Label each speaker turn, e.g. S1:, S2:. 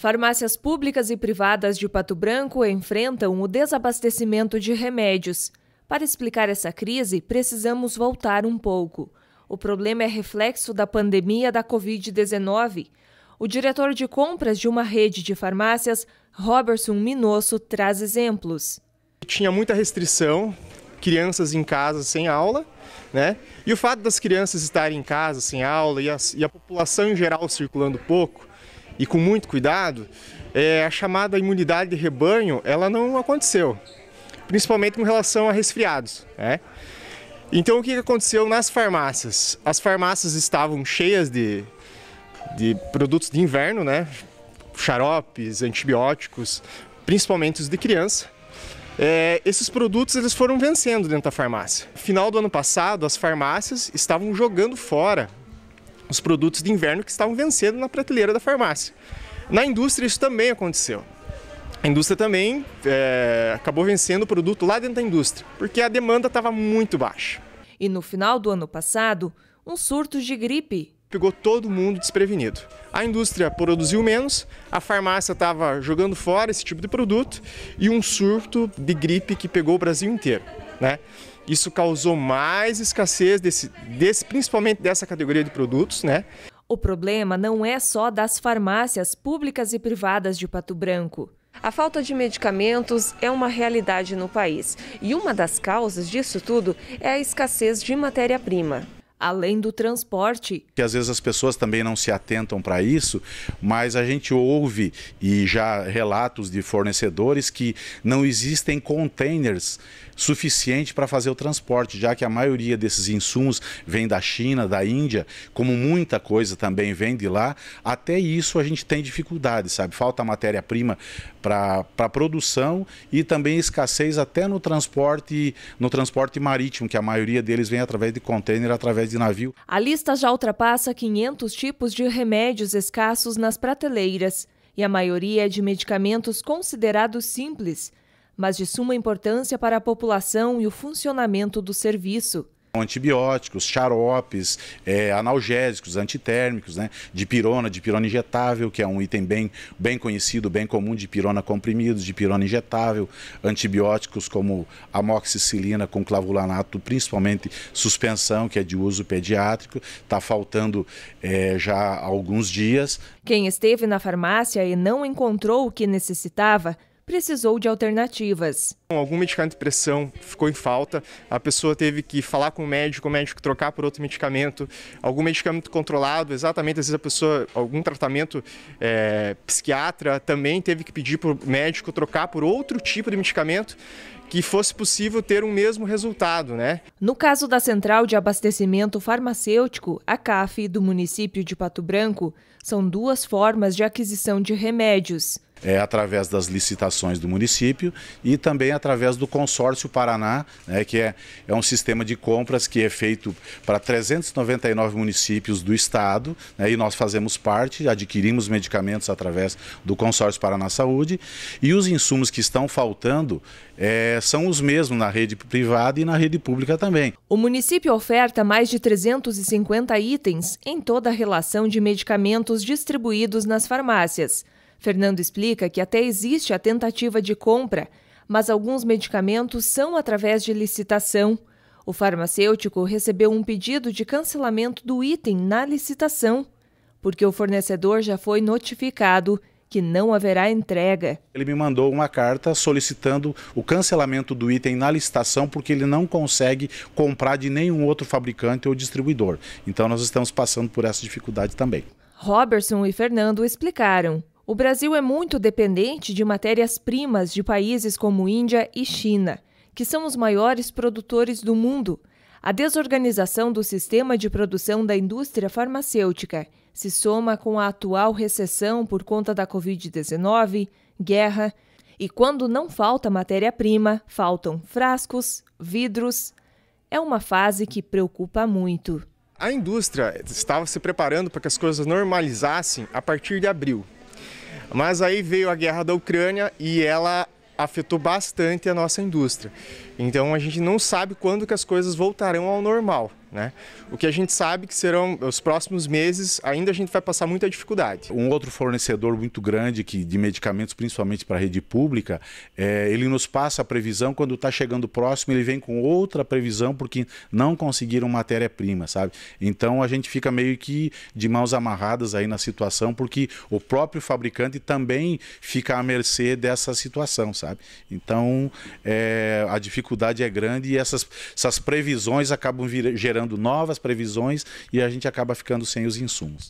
S1: Farmácias públicas e privadas de Pato Branco enfrentam o desabastecimento de remédios. Para explicar essa crise, precisamos voltar um pouco. O problema é reflexo da pandemia da Covid-19. O diretor de compras de uma rede de farmácias, Robertson Minosso, traz exemplos. Tinha
S2: muita restrição, crianças em casa sem aula, né? E o fato das crianças estarem em casa sem aula e a, e a população em geral circulando pouco, e com muito cuidado, é, a chamada imunidade de rebanho ela não aconteceu, principalmente com relação a resfriados. Né? Então o que aconteceu nas farmácias? As farmácias estavam cheias de, de produtos de inverno, né? xaropes, antibióticos, principalmente os de criança. É, esses produtos eles foram vencendo dentro da farmácia. final do ano passado, as farmácias estavam jogando fora os produtos de inverno que estavam vencendo na prateleira da farmácia. Na indústria isso também aconteceu. A indústria também é, acabou vencendo o produto lá dentro da indústria, porque a demanda estava muito baixa.
S1: E no final do ano passado,
S2: um surto de gripe pegou todo mundo desprevenido. A indústria produziu menos, a farmácia estava jogando fora esse tipo de produto e um surto de gripe que pegou o Brasil inteiro. Né? Isso causou mais escassez, desse, desse, principalmente dessa categoria de produtos, né?
S1: O problema não é só das farmácias públicas e privadas de Pato Branco. A falta de medicamentos é uma realidade no país e uma das causas disso tudo é a escassez de matéria-prima além do transporte.
S3: Que às vezes as pessoas também não se atentam para isso, mas a gente ouve e já relatos de fornecedores que não existem containers suficiente para fazer o transporte, já que a maioria desses insumos vem da China, da Índia, como muita coisa também vem de lá, até isso a gente tem dificuldade, sabe? Falta matéria-prima para a produção e também escassez até no transporte, no transporte marítimo, que a maioria deles vem através de container, através de navio.
S1: A lista já ultrapassa 500 tipos de remédios escassos nas prateleiras e a maioria é de medicamentos considerados simples, mas de suma importância para a população e o funcionamento do serviço
S3: antibióticos, xaropes, é, analgésicos, antitérmicos, né? de pirona injetável, que é um item bem, bem conhecido, bem comum, de pirona comprimidos, pirona injetável, antibióticos como amoxicilina com clavulanato, principalmente suspensão, que é de uso pediátrico, está faltando é, já há alguns dias.
S1: Quem esteve na farmácia e não encontrou o que necessitava, precisou de alternativas.
S2: Algum medicamento de pressão ficou em falta, a pessoa teve que falar com o médico, o médico trocar por outro medicamento, algum medicamento controlado, exatamente, às vezes a pessoa, algum tratamento é, psiquiatra também teve que pedir para o médico trocar por outro tipo de medicamento que fosse possível ter o um mesmo resultado, né?
S1: No caso da Central de Abastecimento Farmacêutico, a CAF, do município de Pato Branco, são duas formas de aquisição de remédios
S3: é, através das licitações do município e também através do Consórcio Paraná, né, que é, é um sistema de compras que é feito para 399 municípios do estado né, e nós fazemos parte, adquirimos medicamentos através do Consórcio Paraná Saúde e os insumos que estão faltando é, são os mesmos na rede privada e na rede pública também.
S1: O município oferta mais de 350 itens em toda a relação de medicamentos distribuídos nas farmácias. Fernando explica que até existe a tentativa de compra, mas alguns medicamentos são através de licitação. O farmacêutico recebeu um pedido de cancelamento do item na licitação, porque o fornecedor já foi notificado que não haverá entrega.
S3: Ele me mandou uma carta solicitando o cancelamento do item na licitação porque ele não consegue comprar de nenhum outro fabricante ou distribuidor. Então nós estamos passando por essa dificuldade também.
S1: Robertson e Fernando explicaram. O Brasil é muito dependente de matérias-primas de países como Índia e China, que são os maiores produtores do mundo. A desorganização do sistema de produção da indústria farmacêutica se soma com a atual recessão por conta da Covid-19, guerra, e quando não falta matéria-prima, faltam frascos, vidros. É uma fase que preocupa muito. A
S2: indústria estava se preparando para que as coisas normalizassem a partir de abril. Mas aí veio a guerra da Ucrânia e ela afetou bastante a nossa indústria. Então a gente não sabe quando que as coisas voltarão ao normal, né? O que a gente sabe é que serão os próximos meses, ainda a gente vai passar muita dificuldade. Um outro fornecedor muito
S3: grande que de medicamentos, principalmente para a rede pública, é, ele nos passa a previsão quando está chegando próximo, ele vem com outra previsão porque não conseguiram matéria-prima, sabe? Então a gente fica meio que de mãos amarradas aí na situação porque o próprio fabricante também fica à mercê dessa situação, sabe? Então é, a dificuldade dificuldade é grande e essas, essas previsões acabam vir, gerando novas previsões e a gente acaba ficando sem os insumos.